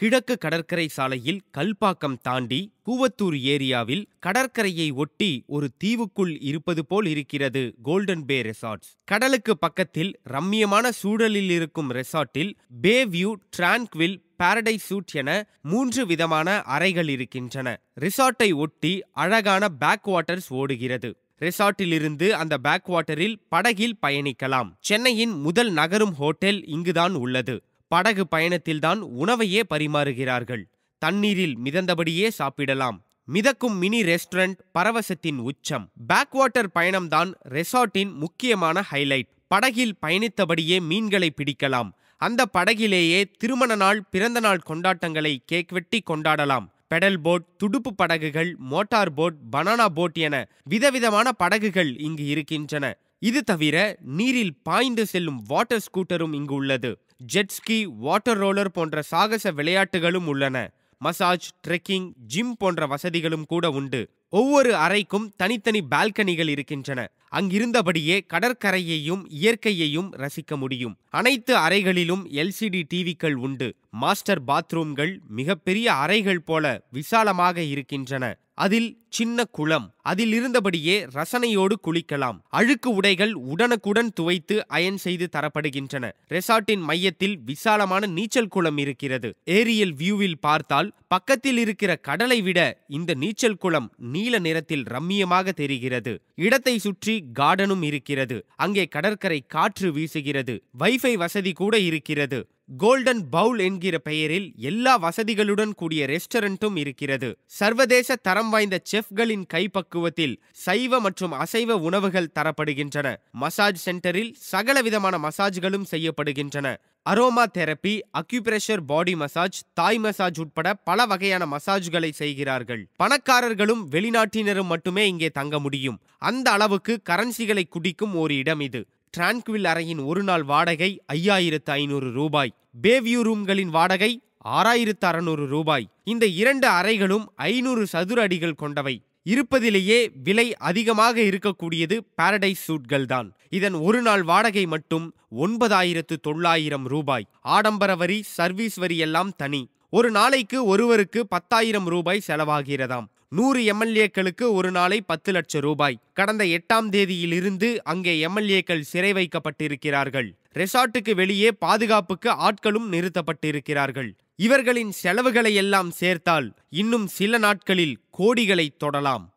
கிழக்கு கடற்கரை சாலையில் கல்பாக்கம் தாண்டி கூவத்தூர் ஏரியாவில் கடற்கரையை ஒட்டி ஒரு தீவுக்குள் இருப்பது போல் இருக்கிறது கோல்டன் பே ரெசார்ட்ஸ் கடலுக்கு பக்கத்தில் ரம்மியமான சூழலில் இருக்கும் ரெசார்ட்டில் bay view tranquil paradise suite என மூன்று விதமான அறைகள் இருக்கின்றன ரிசார்ட்டை ஒட்டி அழகான பேக் வாட்டர்ஸ் ஓடுகிறது ரெசார்ட்டிலிருந்து அந்த பேக் வாட்டரில் படகில் பயணிக்கலாம் சென்னையின் முதல் நகரும் ஹோட்டல் இங்குதான் உள்ளது படகு பயணத்தில்தான் உணவையே பரிமாறுகிறார்கள் தண்ணீரில் மிதந்தபடியே சாப்பிடலாம் மிதக்கும் மினி ரெஸ்டாரண்ட் பரவசத்தின் உச்சம் பேக் வாட்டர் பயணம்தான் ரெசார்ட்டின் முக்கியமான ஹைலைட் படகில் பயணித்தபடியே மீன்களை பிடிக்கலாம் அந்த படகிலேயே திருமண நாள் பிறந்த நாள் கொண்டாட்டங்களை கேக் வெட்டி கொண்டாடலாம் பெடல் போட் துடுப்பு படகுகள் மோட்டார் போட் பனானா போட் என விதவிதமான படகுகள் இங்கு இருக்கின்றன இது தவிர நீரில் பாய்ந்து செல்லும் வாட்டர் ஸ்கூட்டரும் இங்கு உள்ளது ஜெட்ஸ்கி வாட்டர் ரோலர் போன்ற சாகச விளையாட்டுகளும் உள்ளன மசாஜ் ட்ரெக்கிங் ஜிம் போன்ற வசதிகளும் கூட உண்டு ஒவ்வொரு அறைக்கும் தனித்தனி பால்கனிகள் இருக்கின்றன அங்கிருந்தபடியே கடற்கரையையும் இயற்கையையும் ரசிக்க முடியும் அனைத்து அறைகளிலும் எல்சிடி டிவிக்கள் உண்டு மாஸ்டர் பாத்ரூம்கள் மிகப்பெரிய அறைகள் போல விசாலமாக இருக்கின்றன அதில் சின்ன குளம் அதில் இருந்தபடியே ரசனையோடு குளிக்கலாம் அழுக்கு உடைகள் உடனுக்குடன் துவைத்து அயன் செய்து தரப்படுகின்றன ரெசார்ட்டின் மையத்தில் விசாலமான நீச்சல் குளம் இருக்கிறது ஏரியல் வியூவில் பார்த்தால் பக்கத்தில் இருக்கிற கடலை விட இந்த நீச்சல் குளம் நீல நிறத்தில் ரம்மியமாக தெரிகிறது இடத்தை சுற்றி கார்டனும் இருக்கிறது அங்கே கடற்கரை காற்று வீசுகிறது வைஃபை வசதி கூட இருக்கிறது கோல்டன் பவுல் என்கிற பெயரில் எல்லா வசதிகளுடன் கூடிய ரெஸ்டாரண்ட்டும் இருக்கிறது சர்வதேச தரம் வாய்ந்த செஃப் செஃப்களின் கைப்பக்குவத்தில் சைவ மற்றும் அசைவ உணவுகள் தரப்படுகின்றன மசாஜ் சென்டரில் சகலவிதமான மசாஜ்களும் செய்யப்படுகின்றன aroma therapy acupressure body massage Thai massage உட்பட பல வகையான மசாஜ்களை செய்கிறார்கள் பணக்காரர்களும் வெளிநாட்டினரும் மட்டுமே இங்கே தங்க முடியும் அந்த அளவுக்கு கரன்சிகளை குடிக்கும் ஒரு இடம் இது டிரான்குவில் அறையின் ஒரு நாள் வாடகை ஐயாயிரத்து ஐநூறு ரூபாய் பேவியூ ரூம்களின் வாடகை ஆறாயிரத்து அறநூறு ரூபாய் இந்த இரண்டு அறைகளும் ஐநூறு சதுர அடிகள் கொண்டவை இருப்பதிலேயே விலை அதிகமாக இருக்கக்கூடியது பாரடைஸ் சூட்கள் தான் இதன் ஒரு நாள் வாடகை மட்டும் ஒன்பதாயிரத்து தொள்ளாயிரம் ரூபாய் ஆடம்பர வரி சர்வீஸ் வரி எல்லாம் தனி ஒரு நாளைக்கு ஒருவருக்கு பத்தாயிரம் ரூபாய் செலவாகிறதாம் நூறு எம்எல்ஏக்களுக்கு ஒரு நாளை பத்து லட்சம் ரூபாய் கடந்த எட்டாம் தேதியிலிருந்து அங்கே எம்எல்ஏக்கள் சிறை வைக்கப்பட்டிருக்கிறார்கள் ரெசார்ட்டுக்கு வெளியே பாதுகாப்புக்கு ஆட்களும் நிறுத்தப்பட்டிருக்கிறார்கள் இவர்களின் செலவுகளை எல்லாம் சேர்த்தால் இன்னும் சில நாட்களில் கோடிகளை தொடலாம்